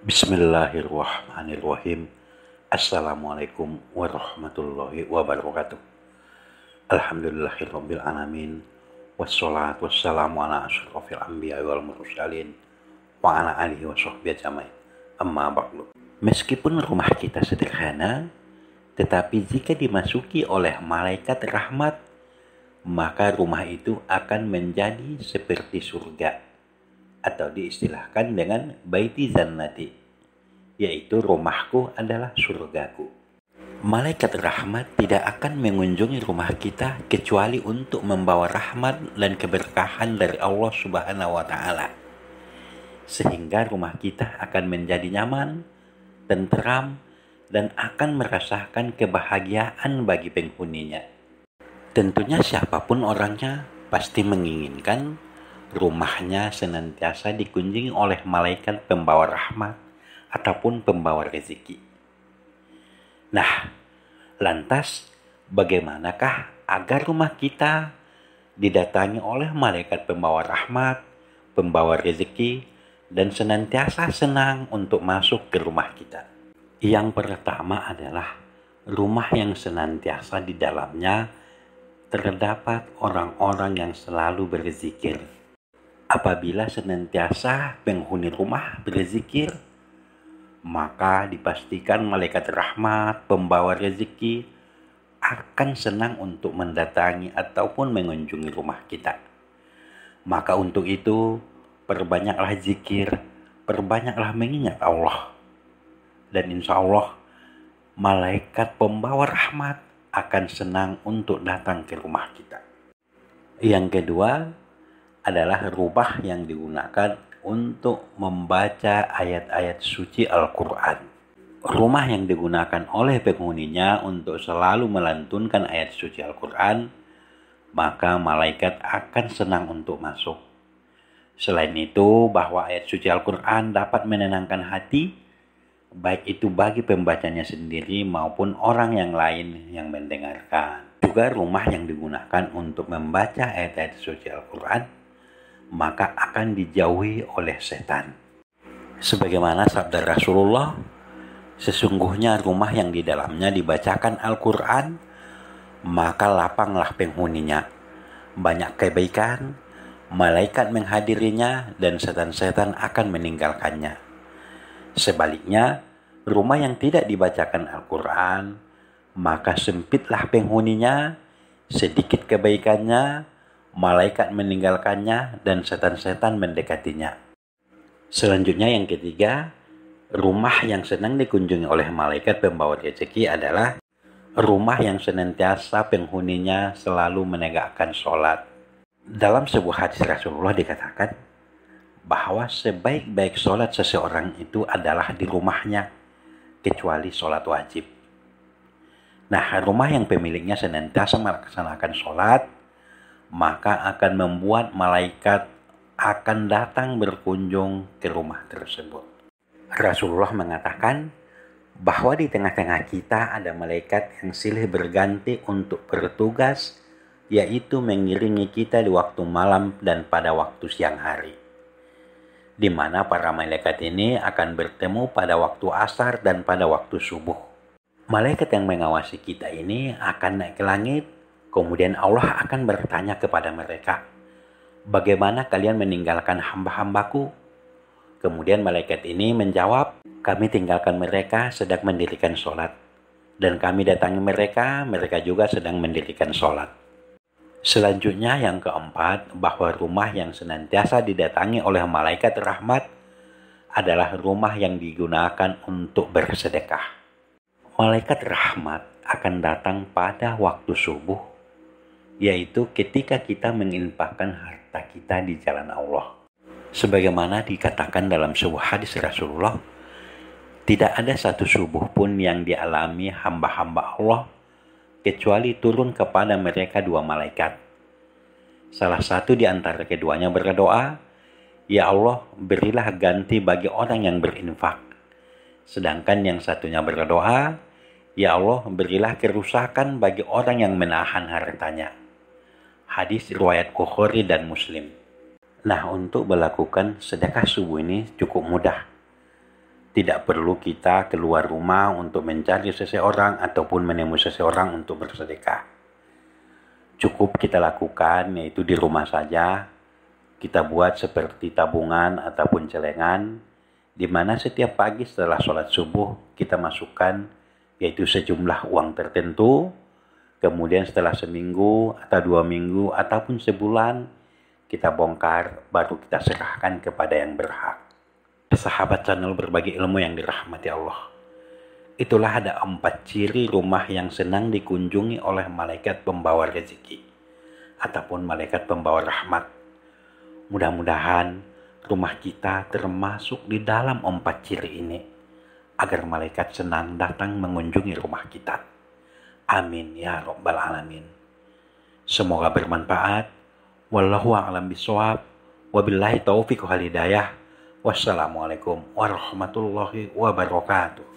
Bismillahirrahmanirrahim. Assalamualaikum warahmatullahi wabarakatuh. Alhamdulillahirabbil alamin. Wassalatu wassalamu ala asyrafil anbiya wal mursalin wa ala alihi wa ajmain. Amma ba'du. Meskipun rumah kita sederhana, tetapi jika dimasuki oleh malaikat rahmat, maka rumah itu akan menjadi seperti surga atau diistilahkan dengan baiti zannati, yaitu rumahku adalah surgaku. Malaikat rahmat tidak akan mengunjungi rumah kita kecuali untuk membawa rahmat dan keberkahan dari Allah Subhanahu wa taala. Sehingga rumah kita akan menjadi nyaman, tenteram, dan akan merasakan kebahagiaan bagi penghuninya. Tentunya siapapun orangnya pasti menginginkan rumahnya senantiasa dikunjungi oleh malaikat pembawa rahmat ataupun pembawa rezeki. Nah, lantas bagaimanakah agar rumah kita didatangi oleh malaikat pembawa rahmat, pembawa rezeki, dan senantiasa senang untuk masuk ke rumah kita? Yang pertama adalah rumah yang senantiasa di dalamnya terdapat orang-orang yang selalu berzikir apabila senantiasa penghuni rumah berzikir, maka dipastikan malaikat rahmat pembawa rezeki akan senang untuk mendatangi ataupun mengunjungi rumah kita. Maka untuk itu, perbanyaklah zikir, perbanyaklah mengingat Allah. Dan insya Allah, malaikat pembawa rahmat akan senang untuk datang ke rumah kita. Yang kedua, adalah rubah yang digunakan untuk membaca ayat-ayat suci Al-Quran. Rumah yang digunakan oleh penghuninya untuk selalu melantunkan ayat suci Al-Quran, maka malaikat akan senang untuk masuk. Selain itu, bahwa ayat suci Al-Quran dapat menenangkan hati, baik itu bagi pembacanya sendiri maupun orang yang lain yang mendengarkan. Juga rumah yang digunakan untuk membaca ayat-ayat suci Al-Quran maka akan dijauhi oleh setan. Sebagaimana sabda Rasulullah, sesungguhnya rumah yang di dalamnya dibacakan Al-Quran, maka lapanglah penghuninya. Banyak kebaikan, malaikat menghadirinya, dan setan-setan akan meninggalkannya. Sebaliknya, rumah yang tidak dibacakan Al-Quran, maka sempitlah penghuninya, sedikit kebaikannya, malaikat meninggalkannya, dan setan-setan mendekatinya. Selanjutnya yang ketiga, rumah yang senang dikunjungi oleh malaikat pembawa rezeki adalah rumah yang senantiasa penghuninya selalu menegakkan sholat. Dalam sebuah hadis Rasulullah dikatakan bahwa sebaik-baik sholat seseorang itu adalah di rumahnya, kecuali sholat wajib. Nah, rumah yang pemiliknya senantiasa melaksanakan sholat, maka akan membuat malaikat akan datang berkunjung ke rumah tersebut. Rasulullah mengatakan bahwa di tengah-tengah kita ada malaikat yang silih berganti untuk bertugas, yaitu mengiringi kita di waktu malam dan pada waktu siang hari. Di mana para malaikat ini akan bertemu pada waktu asar dan pada waktu subuh. Malaikat yang mengawasi kita ini akan naik ke langit Kemudian Allah akan bertanya kepada mereka, "Bagaimana kalian meninggalkan hamba-hambaku?" Kemudian malaikat ini menjawab, "Kami tinggalkan mereka sedang mendirikan sholat, dan kami datangi mereka, mereka juga sedang mendirikan sholat." Selanjutnya yang keempat, bahwa rumah yang senantiasa didatangi oleh malaikat rahmat adalah rumah yang digunakan untuk bersedekah. Malaikat rahmat akan datang pada waktu subuh yaitu ketika kita menginfakkan harta kita di jalan Allah. Sebagaimana dikatakan dalam sebuah hadis Rasulullah, tidak ada satu subuh pun yang dialami hamba-hamba Allah kecuali turun kepada mereka dua malaikat. Salah satu di antara keduanya berdoa, Ya Allah, berilah ganti bagi orang yang berinfak. Sedangkan yang satunya berdoa, Ya Allah, berilah kerusakan bagi orang yang menahan hartanya. Hadis riwayat Bukhari dan Muslim. Nah, untuk melakukan sedekah subuh ini cukup mudah. Tidak perlu kita keluar rumah untuk mencari seseorang ataupun menemui seseorang untuk bersedekah. Cukup kita lakukan yaitu di rumah saja. Kita buat seperti tabungan ataupun celengan di mana setiap pagi setelah sholat subuh kita masukkan yaitu sejumlah uang tertentu Kemudian setelah seminggu atau dua minggu ataupun sebulan kita bongkar baru kita serahkan kepada yang berhak. Sahabat channel berbagi ilmu yang dirahmati Allah. Itulah ada empat ciri rumah yang senang dikunjungi oleh malaikat pembawa rezeki ataupun malaikat pembawa rahmat. Mudah-mudahan rumah kita termasuk di dalam empat ciri ini agar malaikat senang datang mengunjungi rumah kita. Amin ya Rabbal Alamin. Semoga bermanfaat. Wallahu a'lam bishawab. Wabillahi taufiq wal hidayah. Wassalamualaikum warahmatullahi wabarakatuh.